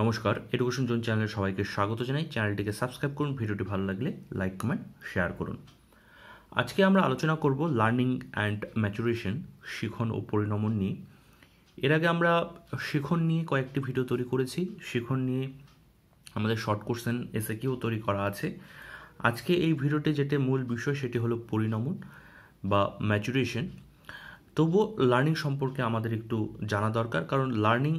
নমস্কার education zone চ্যানেলে সবাইকে স্বাগত জানাই চ্যানেলটিকে সাবস্ক্রাইব করুন ভিডিওটি ভালো লাগলে লাইক কমেন্ট শেয়ার করুন আজকে আমরা আলোচনা করব লার্নিং অ্যান্ড ম্যাচুরেশন শিখন ও পরিণমন নিয়ে এর আগে আমরা শিখন নিয়ে কয়েকটি ভিডিও তৈরি করেছি শিখন নিয়ে আমাদের শর্ট কোশ্চেন এসে কিও তৈরি করা আছে আজকে এই ভিডিওতে যেটা মূল বিষয় সেটি হলো পরিণমন বা ম্যাচুরেশন তবুও লার্নিং সম্পর্কে আমাদের একটু জানা দরকার কারণ লার্নিং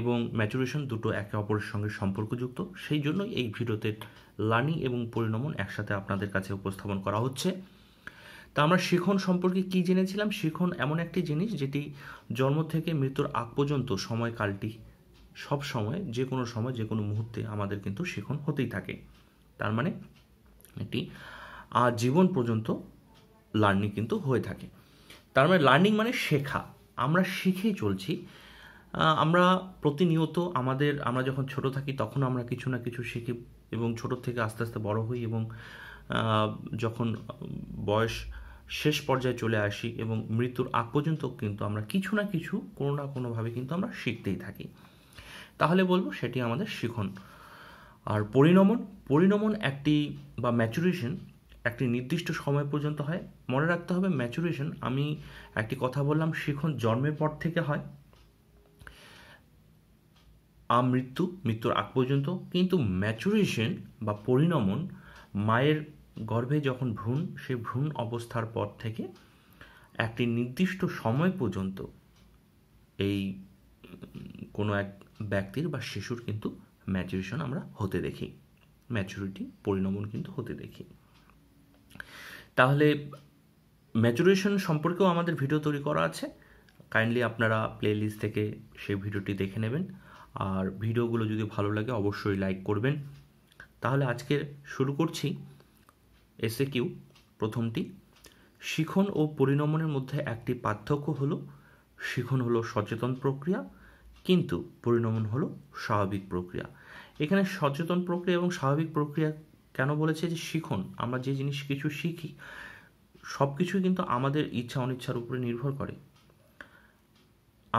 এবং ম্যাচুরেশন দুটো একে অপরের সঙ্গে সম্পর্কযুক্ত সেই জন্যই এই ভিডিওতে লার্নিং এবং পরিণমন একসাথে আপনাদের কাছে উপস্থাপন করা হচ্ছে তা আমরা শিখন সম্পর্কে কি জেনেছিলাম শিখন এমন একটি জিনিস যেটি জন্ম থেকে মৃত্যুর আগ পর্যন্ত সময়কালটি সব সময় যে কোনো সময় যে কোনো মুহূর্তে আমাদের কিন্তু শিখন হতেই থাকে তার মানে একটি জীবন পর্যন্ত লার্নিং কিন্তু হয়ে থাকে তার মানে লার্নিং মানে শেখা আমরা শিখেই চলছি আমরা প্রতিনিয়ত আমাদের আমরা যখন ছোট থাকি তখন আমরা কিছু না কিছু শিখি এবং ছোট থেকে আস্তে আস্তে বড় হই এবং যখন বয়স শেষ পর্যায়ে চলে আসি এবং মৃত্যুর আগ পর্যন্ত কিন্তু আমরা কিছু না কিছু কোনো না কোনোভাবে কিন্তু আমরা শিখতেই থাকি তাহলে বলবো সেটি আমাদের শিখন আর পরিণমন পরিণমন একটি বা ম্যাচুরেশন একটি নির্দিষ্ট সময় পর্যন্ত হয় মনে রাখতে হবে ম্যাচুরেশন আমি একটি কথা বললাম শিখন জন্মের পর থেকে হয় আমৃত্যু মৃত্যুর আগ পর্যন্ত কিন্তু ম্যাচুরেশন বা পরিণমন মায়ের গর্ভে যখন ভ্রূণ সেই ভ্রূণ অবস্থার পর থেকে একটি নির্দিষ্ট সময় পর্যন্ত এই কোনো এক ব্যক্তির বা শিশুর কিন্তু ম্যাচুরেশন আমরা হতে দেখি ম্যাচুরিটি পরিণমন কিন্তু হতে দেখি তাহলে ম্যাচুরেশন সম্পর্কেও আমাদের ভিডিও তৈরি করা আছে কাইন্ডলি আপনারা প্লেলিস্ট থেকে সেই ভিডিওটি দেখে নেবেন আর ভিডিওগুলো যদি ভালো লাগে অবশ্যই লাইক করবেন তাহলে আজকের শুরু করছি এসে কিউ প্রথমটি শিখন ও পরিণমনের মধ্যে একটি পার্থক্য হল শিখন হলো সচেতন প্রক্রিয়া কিন্তু পরিণমন হলো স্বাভাবিক প্রক্রিয়া এখানে সচেতন প্রক্রিয়া এবং স্বাভাবিক প্রক্রিয়া কেন বলেছে যে শিখন আমরা যে জিনিস কিছু শিখি সব কিছুই কিন্তু আমাদের ইচ্ছা অনিচ্ছার উপরে নির্ভর করে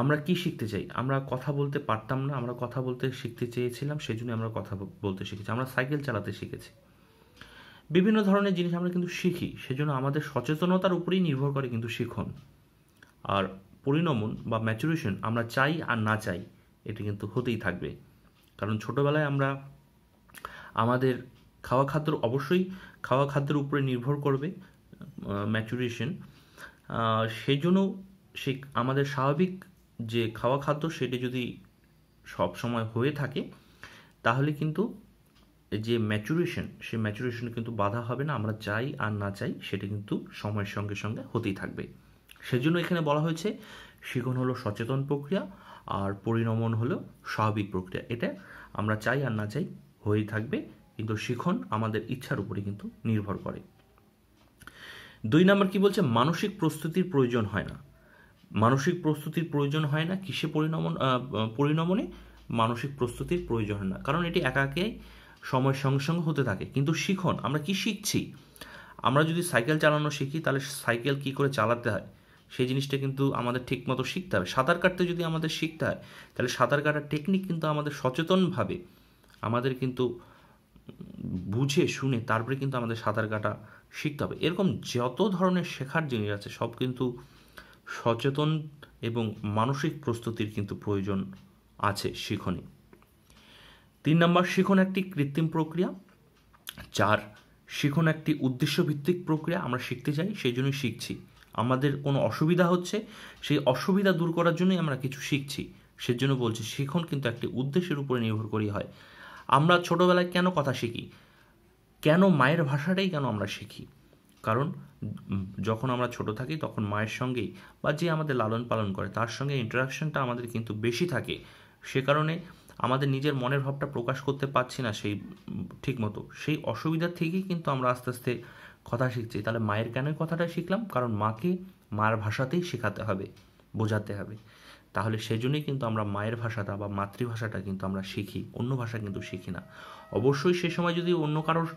আমরা কি শিখতে চাই আমরা কথা বলতে পারতাম না আমরা কথা বলতে শিখতে চেয়েছিলাম সেই জন্য আমরা কথা বলতে শিখেছি আমরা সাইকেল চালাতে শিখেছি বিভিন্ন ধরনের জিনিস আমরা কিন্তু শিখি সেজন্য আমাদের সচেতনতার উপরেই নির্ভর করে কিন্তু শিখন আর পরিণমন বা ম্যাচুরেশন আমরা চাই আর না চাই এটি কিন্তু হতেই থাকবে কারণ ছোটোবেলায় আমরা আমাদের খাওয়া খাদ্য অবশ্যই খাওয়া খাদ্যের উপরে নির্ভর করবে ম্যাচুরেশন সেই জন্য সে আমাদের স্বাভাবিক যে খাওয়া খাদ্য সেটি যদি সব সময় হয়ে থাকে তাহলে কিন্তু যে ম্যাচুরেশন সে ম্যাচুরেশন কিন্তু বাধা হবে না আমরা চাই আর না চাই সেটা কিন্তু সময়ের সঙ্গে সঙ্গে হতেই থাকবে সেজন্য এখানে বলা হয়েছে শিখন হলো সচেতন প্রক্রিয়া আর পরিণমন হলো স্বাভাবিক প্রক্রিয়া এটা আমরা চাই আর না চাই হয়েই থাকবে কিন্তু শিখন আমাদের ইচ্ছার উপরে কিন্তু নির্ভর করে দুই নম্বর কি বলছে মানসিক প্রস্তুতির প্রয়োজন হয় না মানসিক প্রস্তুতির প্রয়োজন হয় না কিসে পরিণমন পরিণমনে মানসিক প্রস্তুতির প্রয়োজন হয় না কারণ এটি একা একাই সময়ের সঙ্গে সঙ্গে হতে থাকে কিন্তু শিখন আমরা কি শিখছি আমরা যদি সাইকেল চালানো শিখি তাহলে সাইকেল কি করে চালাতে হয় সেই জিনিসটা কিন্তু আমাদের ঠিকমতো শিখতে হবে সাঁতার কাটতে যদি আমাদের শিখতে হয় তাহলে সাঁতার কাটার টেকনিক কিন্তু আমাদের সচেতনভাবে আমাদের কিন্তু বুঝে শুনে তারপরে কিন্তু আমাদের সাঁতার কাটা শিখতে হবে এরকম যত ধরনের শেখার জিনিস আছে সব কিন্তু সচেতন এবং মানসিক প্রস্তুতির কিন্তু প্রয়োজন আছে শিখনে তিন নম্বর শিখন একটি কৃত্রিম প্রক্রিয়া চার শিখন একটি উদ্দেশ্যভিত্তিক প্রক্রিয়া আমরা শিখতে চাই সেই জন্যই শিখছি আমাদের কোনো অসুবিধা হচ্ছে সেই অসুবিধা দূর করার জন্যই আমরা কিছু শিখছি সেজন্য বলছি শিখন কিন্তু একটি উদ্দেশ্যের উপরে নির্ভর করি হয় আমরা ছোটোবেলায় কেন কথা শিখি কেন মায়ের ভাষাটাই কেন আমরা শিখি কারণ যখন আমরা ছোট থাকি তখন মায়ের সঙ্গেই বা যে আমাদের লালন পালন করে তার সঙ্গে ইন্টারাকশনটা আমাদের কিন্তু বেশি থাকে সে কারণে আমাদের নিজের মনের ভাবটা প্রকাশ করতে পারছি না সেই ঠিক মতো সেই অসুবিধার থেকেই কিন্তু আমরা আস্তে আস্তে কথা শিখছি তাহলে মায়ের কেন কথাটা শিখলাম কারণ মাকে মার ভাষাতেই শেখাতে হবে বোঝাতে হবে তাহলে সেজন্যই কিন্তু আমরা মায়ের ভাষাটা বা মাতৃভাষাটা কিন্তু আমরা শিখি অন্য ভাষা কিন্তু শিখি না অবশ্যই সে সময় যদি অন্য কারোর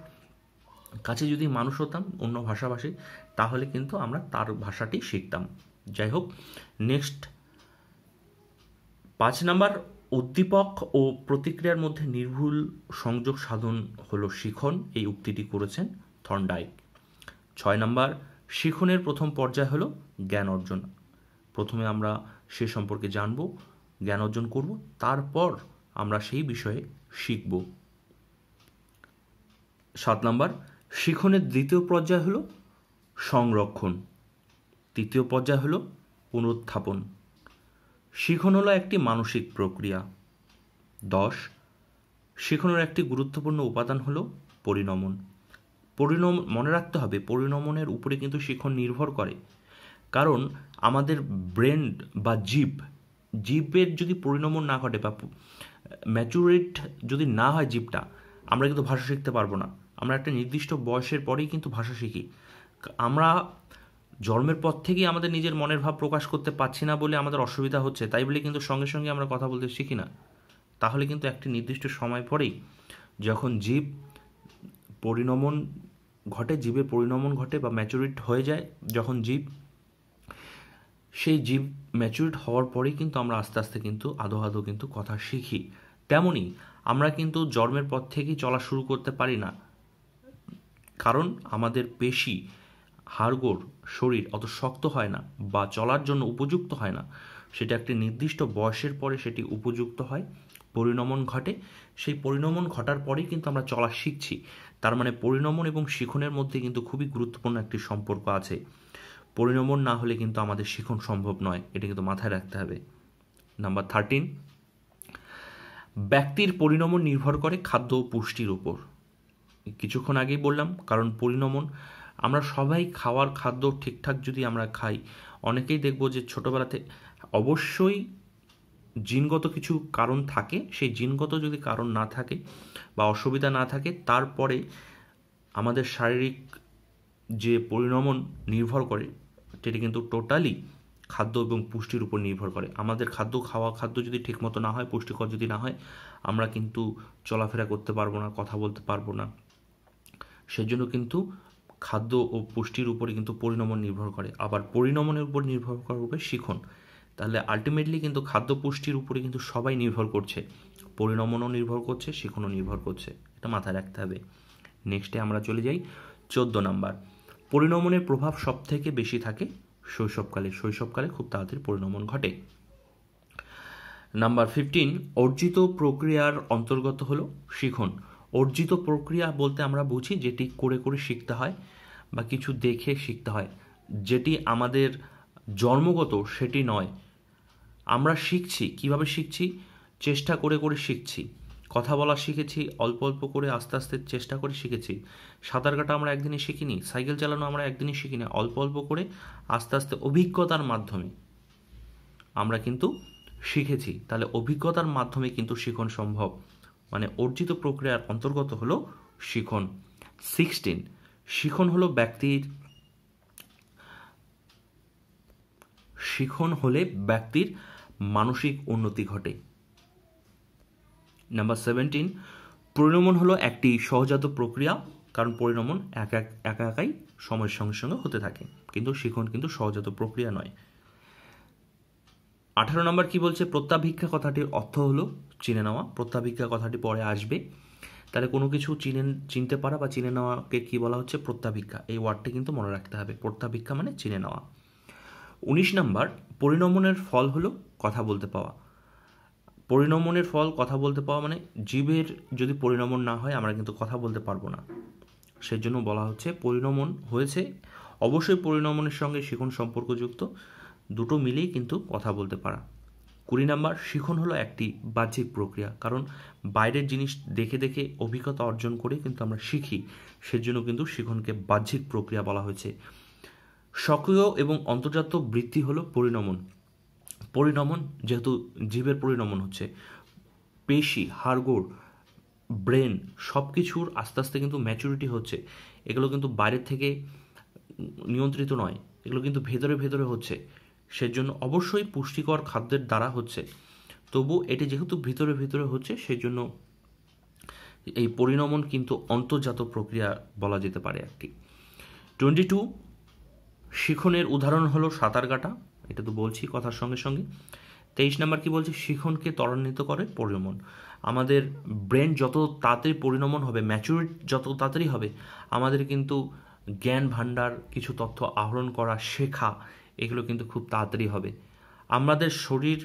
কাছে যদি মানুষ হতাম অন্য ভাষাভাষী তাহলে কিন্তু আমরা তার ভাষাটি শিখতাম যাই হোক নেক্সট পাঁচ নাম্বার উদ্দীপক ও প্রতিক্রিয়ার মধ্যে নির্ভুল সংযোগ সাধন হল শিখন এই উক্তিটি করেছেন থর্নডাইক ছয় নাম্বার শিখনের প্রথম পর্যায় হলো জ্ঞান অর্জন প্রথমে আমরা সে সম্পর্কে জানব জ্ঞান অর্জন করব তারপর আমরা সেই বিষয়ে শিখব সাত নাম্বার শিখনের দ্বিতীয় পর্যায় হলো সংরক্ষণ তৃতীয় পর্যায় হলো পুনরুত্থাপন শিখন হলো একটি মানসিক প্রক্রিয়া দশ শিখনের একটি গুরুত্বপূর্ণ উপাদান হলো পরিণমন পরিণম মনে রাখতে হবে পরিণমনের উপরে কিন্তু শিখন নির্ভর করে কারণ আমাদের ব্রেন বা জীব জীবের যদি পরিণমন না ঘটে বা ম্যাচুরেট যদি না হয় জীবটা আমরা কিন্তু ভাষা শিখতে পারবো না আমরা একটা নির্দিষ্ট বয়সের পরেই কিন্তু ভাষা শিখি আমরা জন্মের পর থেকেই আমাদের নিজের মনের ভাব প্রকাশ করতে পারছি না বলে আমাদের অসুবিধা হচ্ছে তাই বলে কিন্তু সঙ্গে সঙ্গে আমরা কথা বলতে শিখি না তাহলে কিন্তু একটি নির্দিষ্ট সময় পরেই যখন জীব পরিণমন ঘটে জীবের পরিণমন ঘটে বা ম্যাচুরিট হয়ে যায় যখন জীব সেই জীব ম্যাচুরিট হওয়ার পরেই কিন্তু আমরা আস্তে আস্তে কিন্তু আদো আদো কিন্তু কথা শিখি তেমনই আমরা কিন্তু জন্মের পর থেকেই চলা শুরু করতে পারি না কারণ আমাদের পেশি হাড়গোড় শরীর অত শক্ত হয় না বা চলার জন্য উপযুক্ত হয় না সেটা একটি নির্দিষ্ট বয়সের পরে সেটি উপযুক্ত হয় পরিণমন ঘটে সেই পরিণমন ঘটার পরেই কিন্তু আমরা চলা শিখছি তার মানে পরিণমন এবং শিখনের মধ্যে কিন্তু খুবই গুরুত্বপূর্ণ একটি সম্পর্ক আছে পরিণমন না হলে কিন্তু আমাদের শিখন সম্ভব নয় এটা কিন্তু মাথায় রাখতে হবে নাম্বার থার্টিন ব্যক্তির পরিণমন নির্ভর করে খাদ্য ও পুষ্টির উপর কিছুক্ষণ আগেই বললাম কারণ পরিণমন আমরা সবাই খাওয়ার খাদ্য ঠিকঠাক যদি আমরা খাই অনেকেই দেখব যে ছোটোবেলাতে অবশ্যই জিনগত কিছু কারণ থাকে সেই জিনগত যদি কারণ না থাকে বা অসুবিধা না থাকে তারপরে আমাদের শারীরিক যে পরিণমন নির্ভর করে সেটি কিন্তু টোটালি খাদ্য এবং পুষ্টির উপর নির্ভর করে আমাদের খাদ্য খাওয়া খাদ্য যদি ঠিকমতো না হয় পুষ্টিকর যদি না হয় আমরা কিন্তু চলাফেরা করতে পারবো না কথা বলতে পারবো না সেজন্য কিন্তু খাদ্য ও পুষ্টির উপরে কিন্তু পরিণমন নির্ভর করে আবার পরিণমনের উপর নির্ভর করার উপরে শিখন তাহলে আলটিমেটলি কিন্তু খাদ্য পুষ্টির উপরে কিন্তু সবাই নির্ভর করছে পরিণমনও নির্ভর করছে শিখনও নির্ভর করছে এটা মাথায় রাখতে হবে নেক্সটে আমরা চলে যাই চোদ্দ নাম্বার পরিণমনের প্রভাব সব থেকে বেশি থাকে শৈশবকালে শৈশবকালে খুব তাড়াতাড়ি পরিণমন ঘটে নাম্বার ফিফটিন অর্জিত প্রক্রিয়ার অন্তর্গত হলো শিখন অর্জিত প্রক্রিয়া বলতে আমরা বুঝি যেটি করে করে শিখতে হয় বা কিছু দেখে শিখতে হয় যেটি আমাদের জন্মগত সেটি নয় আমরা শিখছি কিভাবে শিখছি চেষ্টা করে করে শিখছি কথা বলা শিখেছি অল্প অল্প করে আস্তে আস্তে চেষ্টা করে শিখেছি সাঁতার কাটা আমরা একদিনই শিখিনি সাইকেল চালানো আমরা একদিনই শিখিনি অল্প অল্প করে আস্তে আস্তে অভিজ্ঞতার মাধ্যমে আমরা কিন্তু শিখেছি তাহলে অভিজ্ঞতার মাধ্যমে কিন্তু শিখন সম্ভব মানে অর্জিত প্রক্রিয়ার অন্তর্গত হলো শিখন সিক্সটিন শিখন হলো ব্যক্তির শিখন হলে ব্যক্তির মানসিক উন্নতি ঘটে নাম্বার সেভেন্টিন পরিণমন হলো একটি সহজাত প্রক্রিয়া কারণ পরিণমন এক এক একা একাই সময়ের সঙ্গে সঙ্গে হতে থাকে কিন্তু শিখন কিন্তু সহজাত প্রক্রিয়া নয় আঠারো নম্বর কি বলছে প্রত্যাভিক্ষা কথাটির অর্থ হলো চিনে নেওয়া প্রত্যাভিজ্ঞা কথাটি পরে আসবে তাহলে কোনো কিছু চিনে চিনতে পারা বা চিনে নেওয়াকে কী বলা হচ্ছে প্রত্যাভিজ্ঞা এই ওয়ার্ডটি কিন্তু মনে রাখতে হবে প্রত্যাভিজ্ঞা মানে চিনে নেওয়া উনিশ নাম্বার পরিণমনের ফল হলো কথা বলতে পাওয়া পরিণমনের ফল কথা বলতে পাওয়া মানে জীবের যদি পরিণমন না হয় আমরা কিন্তু কথা বলতে পারবো না সেই জন্য বলা হচ্ছে পরিণমন হয়েছে অবশ্যই পরিণমনের সঙ্গে শিখন সম্পর্কযুক্ত দুটো মিলেই কিন্তু কথা বলতে পারা কুড়ি নাম্বার শিখন হলো একটি বাহ্যিক প্রক্রিয়া কারণ বাইরের জিনিস দেখে দেখে অভিজ্ঞতা অর্জন করে কিন্তু আমরা শিখি সেজন্য কিন্তু শিখনকে বাহ্যিক প্রক্রিয়া বলা হয়েছে সক্রিয় এবং অন্তর্জাত বৃত্তি হলো পরিণমন পরিণমন যেহেতু জীবের পরিণমন হচ্ছে পেশি হাড়গোড় ব্রেন সব কিছুর আস্তে আস্তে কিন্তু ম্যাচুরিটি হচ্ছে এগুলো কিন্তু বাইরের থেকে নিয়ন্ত্রিত নয় এগুলো কিন্তু ভেতরে ভেতরে হচ্ছে সেজন্য অবশ্যই পুষ্টিকর খাদ্যের দ্বারা হচ্ছে তবু এটি যেহেতু ভিতরে ভিতরে হচ্ছে সেজন্য এই পরিণমন কিন্তু অন্তর্জাত প্রক্রিয়া বলা যেতে পারে একটি টোয়েন্টি টু শিখনের উদাহরণ হলো সাঁতার কাটা এটা তো বলছি কথার সঙ্গে সঙ্গে তেইশ নাম্বার কি বলছে শিখনকে ত্বরান্বিত করে পরিণমন আমাদের ব্রেন যত তাড়াতাড়ি পরিণমন হবে ম্যাচুরিট যত তাড়াতাড়ি হবে আমাদের কিন্তু জ্ঞান ভাণ্ডার কিছু তথ্য আহরণ করা শেখা এগুলো কিন্তু খুব তাড়াতাড়ি হবে আমাদের শরীর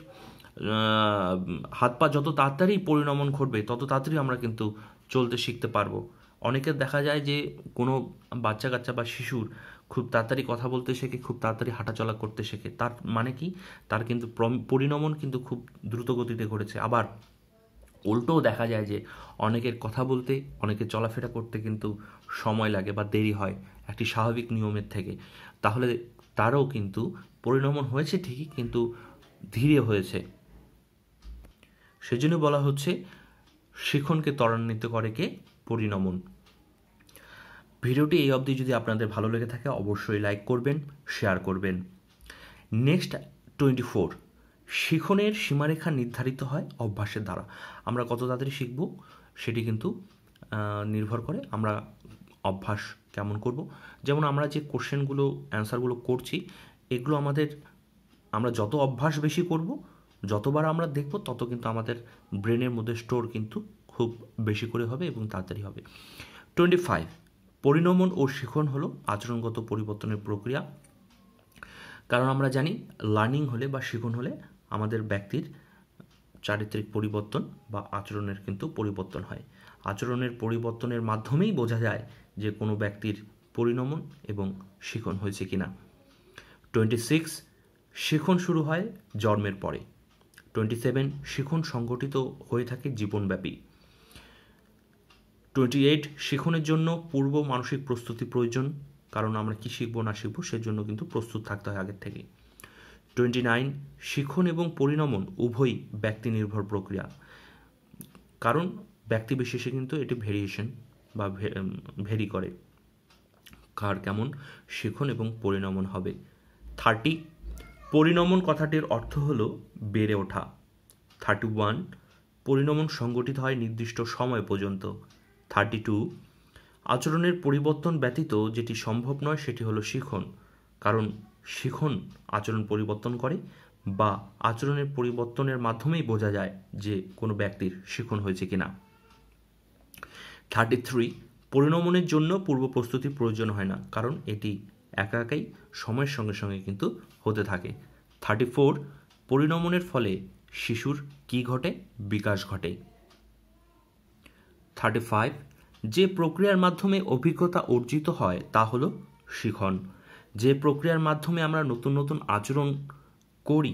হাত পা যত তাড়াতাড়ি পরিণমন ঘটবে তত তাড়াতাড়ি আমরা কিন্তু চলতে শিখতে পারবো অনেকের দেখা যায় যে কোনো বাচ্চা কাচ্চা বা শিশুর খুব তাড়াতাড়ি কথা বলতে শেখে খুব তাড়াতাড়ি হাঁটাচলা করতে শেখে তার মানে কি তার কিন্তু পরিণমন কিন্তু খুব দ্রুত গতিতে ঘটেছে আবার উল্টোও দেখা যায় যে অনেকের কথা বলতে অনেকে চলাফেরা করতে কিন্তু সময় লাগে বা দেরি হয় একটি স্বাভাবিক নিয়মের থেকে তাহলে তারও কিন্তু পরিণমন হয়েছে ঠিকই কিন্তু ধীরে হয়েছে সেজন্য বলা হচ্ছে শিখনকে ত্বরান্বিত করে কে পরিণমন ভিডিওটি এই অবধি যদি আপনাদের ভালো লেগে থাকে অবশ্যই লাইক করবেন শেয়ার করবেন নেক্সট টোয়েন্টি ফোর শিখনের সীমারেখা নির্ধারিত হয় অভ্যাসের দ্বারা আমরা কত তাড়াতাড়ি শিখব সেটি কিন্তু নির্ভর করে আমরা অভ্যাস কেমন করব যেমন আমরা যে কোশ্চেনগুলো অ্যান্সারগুলো করছি এগুলো আমাদের আমরা যত অভ্যাস বেশি করব যতবার আমরা দেখব তত কিন্তু আমাদের ব্রেনের মধ্যে স্টোর কিন্তু খুব বেশি করে হবে এবং তাড়াতাড়ি হবে টোয়েন্টি ফাইভ পরিণমন ও শিখন হলো আচরণগত পরিবর্তনের প্রক্রিয়া কারণ আমরা জানি লার্নিং হলে বা শিখন হলে আমাদের ব্যক্তির চারিত্রিক পরিবর্তন বা আচরণের কিন্তু পরিবর্তন হয় আচরণের পরিবর্তনের মাধ্যমেই বোঝা যায় যে কোনো ব্যক্তির পরিণমন এবং শিখন হয়েছে কিনা টোয়েন্টি সিক্স শিখন শুরু হয় জন্মের পরে টোয়েন্টি সেভেন শিখন সংগঠিত হয়ে থাকে জীবনব্যাপী টোয়েন্টি এইট শিখনের জন্য পূর্ব মানসিক প্রস্তুতি প্রয়োজন কারণ আমরা কি শিখবো না শিখবো সেজন্য কিন্তু প্রস্তুত থাকতে হয় আগের থেকে টোয়েন্টি নাইন শিখন এবং পরিণমন উভয়ই ব্যক্তি নির্ভর প্রক্রিয়া কারণ ব্যক্তি বিশেষে কিন্তু এটি ভেরিয়েশন বা ভেরি করে কার কেমন শিখন এবং পরিণমন হবে থার্টি পরিণমন কথাটির অর্থ হল বেড়ে ওঠা থার্টি ওয়ান পরিণমন সংগঠিত হয় নির্দিষ্ট সময় পর্যন্ত থার্টি টু আচরণের পরিবর্তন ব্যতীত যেটি সম্ভব নয় সেটি হলো শিখন কারণ শিখন আচরণ পরিবর্তন করে বা আচরণের পরিবর্তনের মাধ্যমেই বোঝা যায় যে কোনো ব্যক্তির শিখন হয়েছে কিনা থার্টি থ্রি পরিণমনের জন্য পূর্ব প্রস্তুতি প্রয়োজন হয় না কারণ এটি একা একাই সময়ের সঙ্গে সঙ্গে কিন্তু হতে থাকে থার্টি ফোর পরিণমনের ফলে শিশুর কি ঘটে বিকাশ ঘটে থার্টি ফাইভ যে প্রক্রিয়ার মাধ্যমে অভিজ্ঞতা অর্জিত হয় তা হলো শিখন যে প্রক্রিয়ার মাধ্যমে আমরা নতুন নতুন আচরণ করি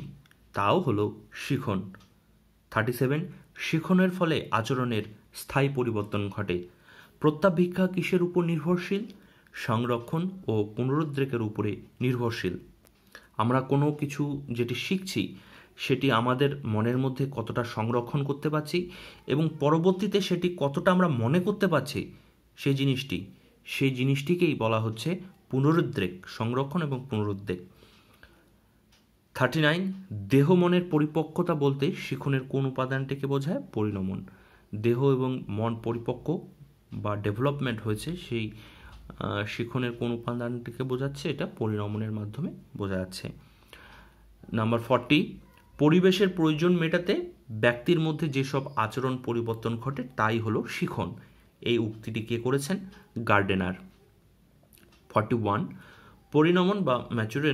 তাও হলো শিখন থার্টি সেভেন শিখনের ফলে আচরণের স্থায়ী পরিবর্তন ঘটে প্রত্যাভিক্ষা কিসের উপর নির্ভরশীল সংরক্ষণ ও পুনরুদ্রেকের উপরে নির্ভরশীল আমরা কোনো কিছু যেটি শিখছি সেটি আমাদের মনের মধ্যে কতটা সংরক্ষণ করতে পারছি এবং পরবর্তীতে সেটি কতটা আমরা মনে করতে পারছি সেই জিনিসটি সেই জিনিসটিকেই বলা হচ্ছে পুনরুদ্রেক সংরক্ষণ এবং পুনরুদ্রেক থার্টি নাইন দেহ মনের পরিপক্কতা বলতে শিখনের কোন উপাদানটিকে বোঝায় পরিণমন দেহ এবং মন পরিপক্ক বা ডেভেলপমেন্ট হয়েছে সেই শিখনের কোন উপাদানটিকে বোঝাচ্ছে এটা পরিণমনের মাধ্যমে বোঝা যাচ্ছে নাম্বার ফর্টি পরিবেশের প্রয়োজন মেটাতে ব্যক্তির মধ্যে যেসব আচরণ পরিবর্তন ঘটে তাই হলো শিখন এই উক্তিটি কে করেছেন গার্ডেনার ফর্টি ওয়ান পরিণমন বা ম্যাচুরে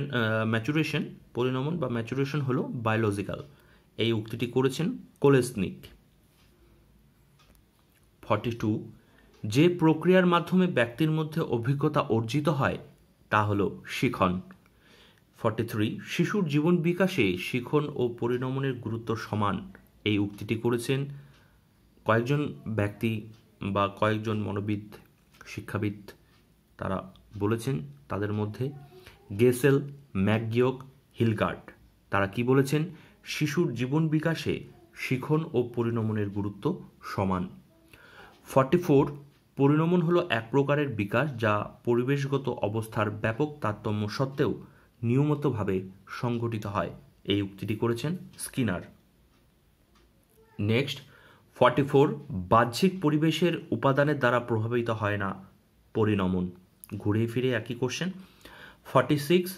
ম্যাচুরেশন পরিণমন বা ম্যাচুরেশন হলো বায়োলজিক্যাল এই উক্তিটি করেছেন কোলেসনিক ফর্টি টু যে প্রক্রিয়ার মাধ্যমে ব্যক্তির মধ্যে অভিজ্ঞতা অর্জিত হয় তা হল শিখন ফর্টি থ্রি শিশুর জীবন বিকাশে শিখন ও পরিণমনের গুরুত্ব সমান এই উক্তিটি করেছেন কয়েকজন ব্যক্তি বা কয়েকজন মনোবিদ শিক্ষাবিদ তারা বলেছেন তাদের মধ্যে গেসেল ম্যাকগিওক হিলগার্ড তারা কি বলেছেন শিশুর জীবন বিকাশে শিখন ও পরিণমনের গুরুত্ব সমান ফর্টি ফোর পরিণমন হলো এক প্রকারের বিকাশ যা পরিবেশগত অবস্থার ব্যাপক তারতম্য সত্ত্বেও নিয়মিতভাবে সংঘটিত হয় এই উক্তিটি করেছেন স্কিনার নেক্সট ফর্টি ফোর বাহ্যিক পরিবেশের উপাদানের দ্বারা প্রভাবিত হয় না পরিণমন ঘুরে ফিরে একই কোশ্চেন ফর্টি সিক্স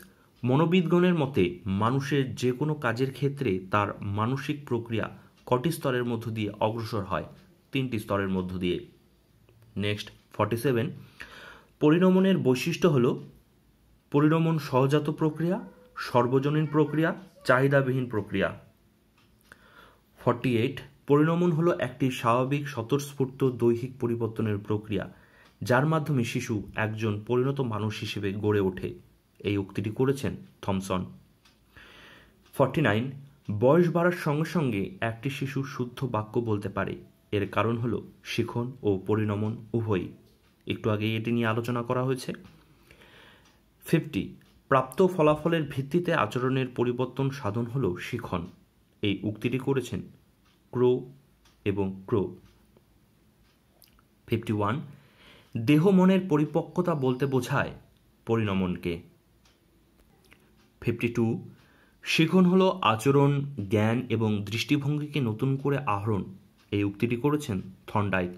মনোবিদগণের মতে মানুষের যে কোনো কাজের ক্ষেত্রে তার মানসিক প্রক্রিয়া কটি স্তরের মধ্য দিয়ে অগ্রসর হয় তিনটি স্তরের মধ্য দিয়ে নেক্সট ফর্টি সেভেন পরিণমনের বৈশিষ্ট্য হল পরিণমন সহজাত প্রক্রিয়া সর্বজনীন প্রক্রিয়া চাহিদাবিহীন প্রক্রিয়া ফর্টি এইট পরিণমন হলো একটি স্বাভাবিক স্বতঃস্ফূর্ত দৈহিক পরিবর্তনের প্রক্রিয়া যার মাধ্যমে শিশু একজন পরিণত মানুষ হিসেবে গড়ে ওঠে এই উক্তিটি করেছেন থমসন ফর্টি নাইন বয়স বাড়ার সঙ্গে সঙ্গে একটি শিশু শুদ্ধ বাক্য বলতে পারে এর কারণ হলো শিখন ও পরিণমন উভয়ই একটু আগে এটি নিয়ে আলোচনা করা হয়েছে ফিফটি প্রাপ্ত ফলাফলের ভিত্তিতে আচরণের পরিবর্তন সাধন হলো শিখন এই উক্তিটি করেছেন ক্রো এবং ক্রো ফিফটি ওয়ান দেহ মনের পরিপক্কতা বলতে বোঝায় পরিণমনকে ফিফটি টু শিখন হল আচরণ জ্ঞান এবং দৃষ্টিভঙ্গিকে নতুন করে আহরণ এই উক্তিটি করেছেন থন্ডাইক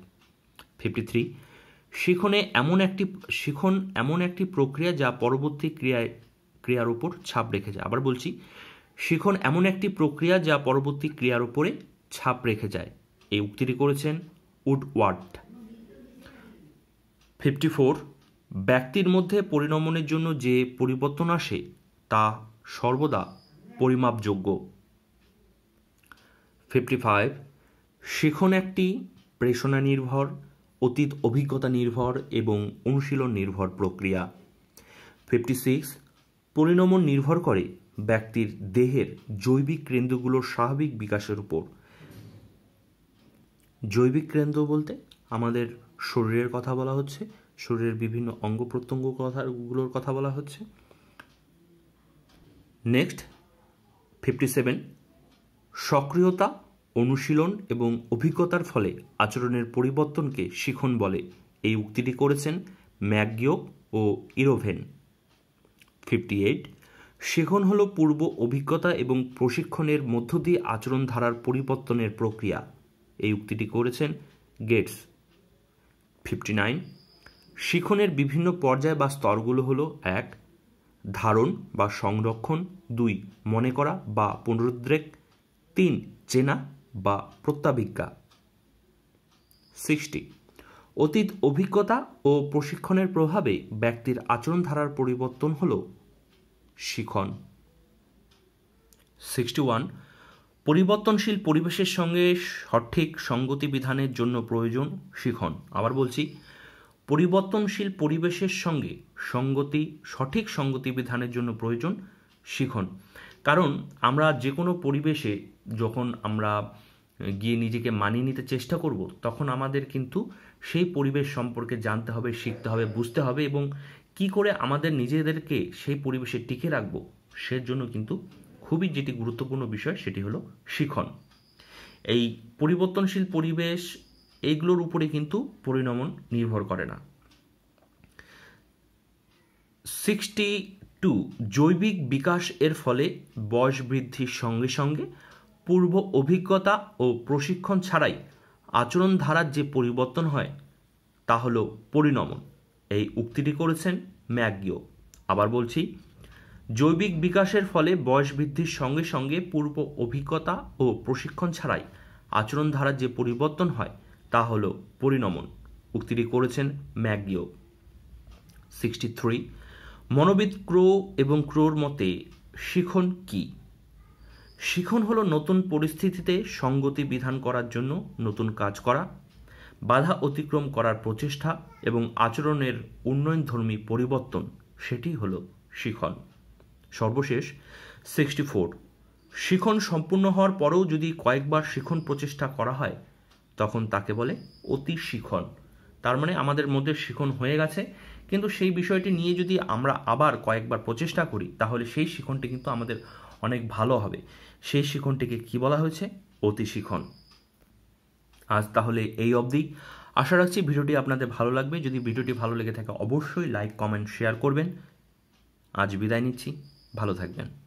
ফিফটি থ্রি শিখনে এমন একটি শিখন এমন একটি প্রক্রিয়া যা পরবর্তী ক্রিয়ায় ক্রিয়ার উপর ছাপ রেখে যায় আবার বলছি শিখন এমন একটি প্রক্রিয়া যা পরবর্তী ক্রিয়ার উপরে ছাপ রেখে যায় এই উক্তিটি করেছেন উডওয়ার্ড ফিফটি ফোর ব্যক্তির মধ্যে পরিণমনের জন্য যে পরিবর্তন আসে তা সর্বদা পরিমাপযোগ্য ফিফটি ফাইভ শিখন একটি প্রেষণা নির্ভর অতীত অভিজ্ঞতা নির্ভর এবং অনুশীলন নির্ভর প্রক্রিয়া ফিফটি সিক্স পরিণমন নির্ভর করে ব্যক্তির দেহের জৈবিক কেন্দ্রগুলোর স্বাভাবিক বিকাশের উপর জৈবিক কেন্দ্র বলতে আমাদের শরীরের কথা বলা হচ্ছে শরীরের বিভিন্ন অঙ্গ প্রত্যঙ্গ কথাগুলোর কথা বলা হচ্ছে নেক্সট ফিফটি সেভেন সক্রিয়তা অনুশীলন এবং অভিজ্ঞতার ফলে আচরণের পরিবর্তনকে শিখন বলে এই উক্তিটি করেছেন ম্যাগিও ও ইরোভেন ফিফটি এইট শিখন হল পূর্ব অভিজ্ঞতা এবং প্রশিক্ষণের মধ্য দিয়ে আচরণ ধারার পরিবর্তনের প্রক্রিয়া এই উক্তিটি করেছেন গেটস ফিফটি নাইন শিখনের বিভিন্ন পর্যায় বা স্তরগুলো হলো এক ধারণ বা সংরক্ষণ দুই মনে করা বা পুনরুদ্রেক তিন চেনা বা প্রত্যাভিজ্ঞা সৃষ্টি অতীত অভিজ্ঞতা ও প্রশিক্ষণের প্রভাবে ব্যক্তির আচরণধারার পরিবর্তন হল শিখন সিক্সটি ওয়ান পরিবর্তনশীল পরিবেশের সঙ্গে সঠিক সঙ্গতি বিধানের জন্য প্রয়োজন শিখন আবার বলছি পরিবর্তনশীল পরিবেশের সঙ্গে সঙ্গতি সঠিক সঙ্গতি বিধানের জন্য প্রয়োজন শিখন কারণ আমরা যে কোনো পরিবেশে যখন আমরা গিয়ে নিজেকে মানিয়ে নিতে চেষ্টা করব তখন আমাদের কিন্তু সেই পরিবেশ সম্পর্কে জানতে হবে শিখতে হবে বুঝতে হবে এবং কি করে আমাদের নিজেদেরকে সেই পরিবেশে টিকে রাখব সেজন্য কিন্তু খুবই যেটি গুরুত্বপূর্ণ বিষয় সেটি হলো শিখন এই পরিবর্তনশীল পরিবেশ এইগুলোর উপরে কিন্তু পরিণমন নির্ভর করে না সিক্সটি টু জৈবিক বিকাশ এর ফলে বয়স বৃদ্ধির সঙ্গে সঙ্গে পূর্ব অভিজ্ঞতা ও প্রশিক্ষণ ছাড়াই আচরণ ধারার যে পরিবর্তন হয় তা হল পরিণমন এই উক্তিটি করেছেন ম্যাগিও আবার বলছি জৈবিক বিকাশের ফলে বয়স বৃদ্ধির সঙ্গে সঙ্গে পূর্ব অভিজ্ঞতা ও প্রশিক্ষণ ছাড়াই আচরণ ধারার যে পরিবর্তন হয় তা হল পরিণমন উক্তিটি করেছেন ম্যাগিও সিক্সটি থ্রি মনোবিদ ক্রো এবং ক্রোর মতে শিখন কি শিখন হলো নতুন পরিস্থিতিতে সঙ্গতি বিধান করার জন্য নতুন কাজ করা বাধা অতিক্রম করার প্রচেষ্টা এবং আচরণের উন্নয়নধর্মী পরিবর্তন সেটি হলো শিখন সর্বশেষ সিক্সটি ফোর শিখন সম্পূর্ণ হওয়ার পরেও যদি কয়েকবার শিখন প্রচেষ্টা করা হয় তখন তাকে বলে অতি শিখন তার মানে আমাদের মধ্যে শিখন হয়ে গেছে কিন্তু সেই বিষয়টি নিয়ে যদি আমরা আবার কয়েকবার প্রচেষ্টা করি তাহলে সেই শিখনটি কিন্তু আমাদের অনেক ভালো হবে সেই শিখনটিকে কি বলা হয়েছে অতি শিখন আজ তাহলে এই অবধি আশা রাখছি ভিডিওটি আপনাদের ভালো লাগবে যদি ভিডিওটি ভালো লেগে থাকে অবশ্যই লাইক কমেন্ট শেয়ার করবেন আজ বিদায় নিচ্ছি ভালো থাকবেন